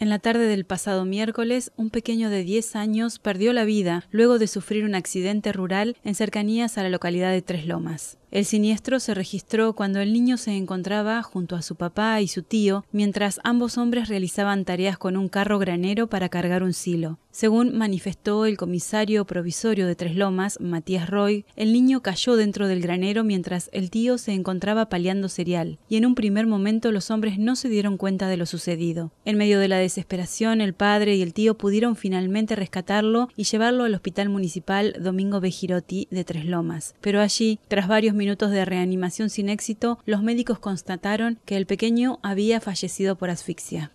En la tarde del pasado miércoles, un pequeño de 10 años perdió la vida luego de sufrir un accidente rural en cercanías a la localidad de Tres Lomas. El siniestro se registró cuando el niño se encontraba junto a su papá y su tío mientras ambos hombres realizaban tareas con un carro granero para cargar un silo. Según manifestó el comisario provisorio de Tres Lomas, Matías Roy, el niño cayó dentro del granero mientras el tío se encontraba paliando cereal, y en un primer momento los hombres no se dieron cuenta de lo sucedido. En medio de la desesperación, el padre y el tío pudieron finalmente rescatarlo y llevarlo al hospital municipal Domingo Bejiroti de Tres Lomas, pero allí, tras varios minutos de reanimación sin éxito, los médicos constataron que el pequeño había fallecido por asfixia.